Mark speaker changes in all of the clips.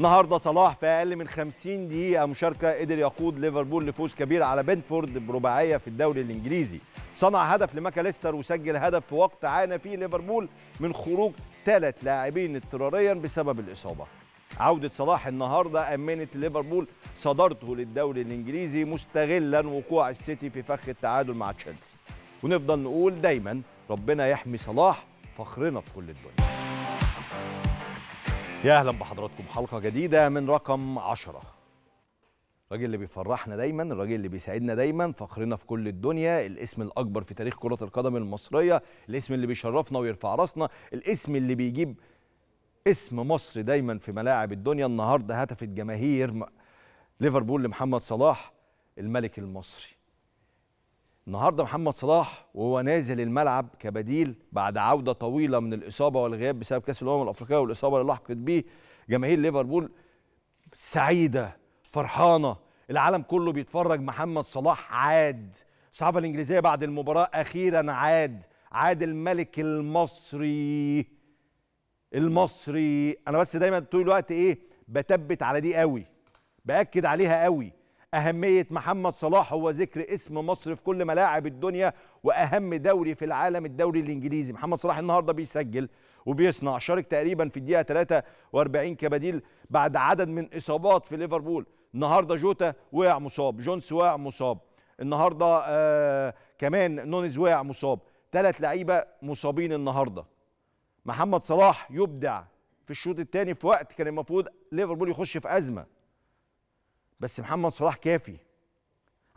Speaker 1: النهارده صلاح في اقل من 50 دقيقه مشاركه قدر يقود ليفربول لفوز كبير على بنتفورد برباعيه في الدوري الانجليزي صنع هدف لماكاليستر وسجل هدف في وقت عانى فيه ليفربول من خروج ثلاث لاعبين اضطراريا بسبب الاصابه عودة صلاح النهاردة أمنت ليفربول صدارته للدوري الإنجليزي مستغلا وقوع السيتي في فخ التعادل مع تشيلسي ونفضل نقول دايما ربنا يحمي صلاح فخرنا في كل الدنيا يا اهلا بحضراتكم حلقه جديده من رقم 10 الراجل اللي بيفرحنا دايما الراجل اللي بيساعدنا دايما فخرنا في كل الدنيا الاسم الاكبر في تاريخ كره القدم المصريه الاسم اللي بيشرفنا ويرفع راسنا الاسم اللي بيجيب اسم مصر دايما في ملاعب الدنيا النهارده هتفت جماهير ليفربول لمحمد صلاح الملك المصري النهارده محمد صلاح وهو نازل الملعب كبديل بعد عوده طويله من الاصابه والغياب بسبب كاس الامم الافريقيه والاصابه اللي لحقت بيه جماهير ليفربول سعيده فرحانه العالم كله بيتفرج محمد صلاح عاد الصحافه الانجليزيه بعد المباراه اخيرا عاد عاد الملك المصري المصري انا بس دايما طول الوقت ايه بتبت على دي قوي باكد عليها قوي أهمية محمد صلاح هو ذكر اسم مصر في كل ملاعب الدنيا وأهم دوري في العالم الدوري الإنجليزي محمد صلاح النهاردة بيسجل وبيصنع شارك تقريبا في الدقيقة 43 كبديل بعد عدد من إصابات في ليفربول النهاردة جوتا وقع مصاب جونس وقع مصاب النهاردة آه كمان نونز وقع مصاب ثلاث لعيبة مصابين النهاردة محمد صلاح يبدع في الشوط الثاني في وقت كان المفروض ليفربول يخش في أزمة بس محمد صلاح كافي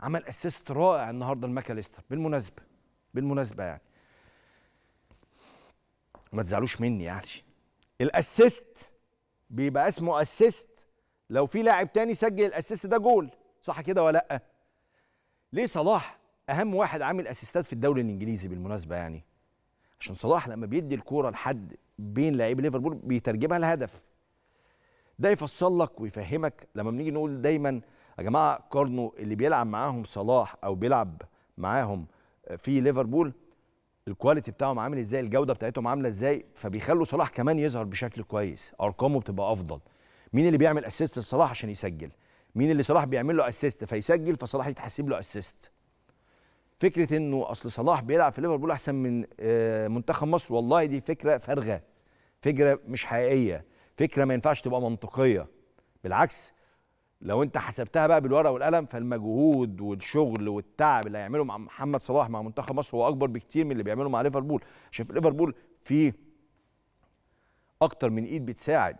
Speaker 1: عمل اسيست رائع النهارده لماكاليستر بالمناسبه بالمناسبه يعني ما تزعلوش مني يعني الاسيست بيبقى اسمه اسيست لو في لاعب تاني سجل الاسيست ده جول صح كده ولا لا ليه صلاح اهم واحد عامل اسيستات في الدوري الانجليزي بالمناسبه يعني عشان صلاح لما بيدي الكوره لحد بين لاعبي ليفربول بيترجمها لهدف ده يفصل لك ويفهمك لما بنيجي نقول دايما يا جماعه قارنوا اللي بيلعب معاهم صلاح او بيلعب معاهم آه، في ليفربول الكواليتي بتاعهم عامل ازاي الجوده بتاعتهم عامله ازاي فبيخلوا صلاح كمان يظهر بشكل كويس ارقامه بتبقى افضل مين اللي بيعمل اسيست لصلاح عشان يسجل مين اللي صلاح بيعمل له اسيست فيسجل فصلاح يتحسب له اسيست فكره انه اصل صلاح بيلعب في ليفربول احسن من آه، منتخب مصر والله دي فكره فارغه فكره مش حقيقيه فكره ما ينفعش تبقى منطقيه بالعكس لو انت حسبتها بقى بالورقه والقلم فالمجهود والشغل والتعب اللي هيعمله مع محمد صلاح مع منتخب مصر هو اكبر بكتير من اللي بيعمله مع ليفربول عشان في ليفربول في اكتر من ايد بتساعد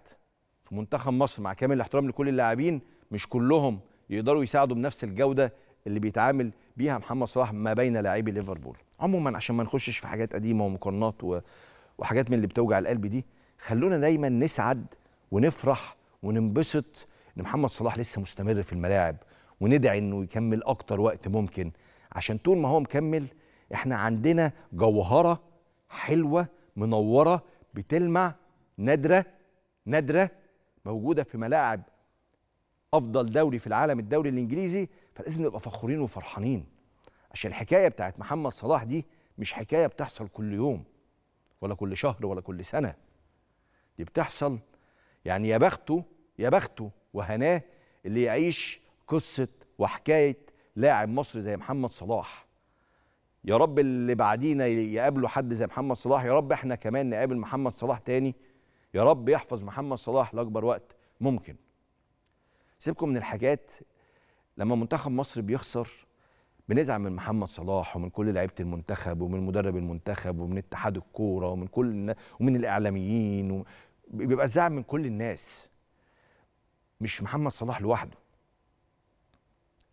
Speaker 1: في منتخب مصر مع كامل الاحترام لكل اللاعبين مش كلهم يقدروا يساعدوا بنفس الجوده اللي بيتعامل بيها محمد صلاح ما بين لاعبي ليفربول عموما عشان ما نخشش في حاجات قديمه ومقارنات وحاجات من اللي بتوجع القلب دي خلونا دايما نسعد ونفرح وننبسط ان محمد صلاح لسه مستمر في الملاعب وندعي انه يكمل اكتر وقت ممكن عشان طول ما هو مكمل احنا عندنا جوهره حلوه منوره بتلمع نادره نادره موجوده في ملاعب افضل دوري في العالم الدوري الانجليزي فلازم نبقى فخورين وفرحانين عشان الحكايه بتاعت محمد صلاح دي مش حكايه بتحصل كل يوم ولا كل شهر ولا كل سنه دي بتحصل يعني يا بخته يا بخته وهناه اللي يعيش قصه وحكايه لاعب مصري زي محمد صلاح يا رب اللي بعدينا يقابلوا حد زي محمد صلاح يا رب احنا كمان نقابل محمد صلاح تاني يا رب يحفظ محمد صلاح لاكبر وقت ممكن سيبكم من الحاجات لما منتخب مصر بيخسر بنزعل من محمد صلاح ومن كل لعيبه المنتخب ومن مدرب المنتخب ومن اتحاد الكوره ومن كل ومن الاعلاميين بيبقى زعم من كل الناس مش محمد صلاح لوحده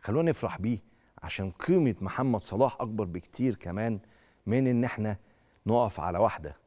Speaker 1: خلونا نفرح بيه عشان قيمه محمد صلاح اكبر بكتير كمان من ان احنا نقف على واحده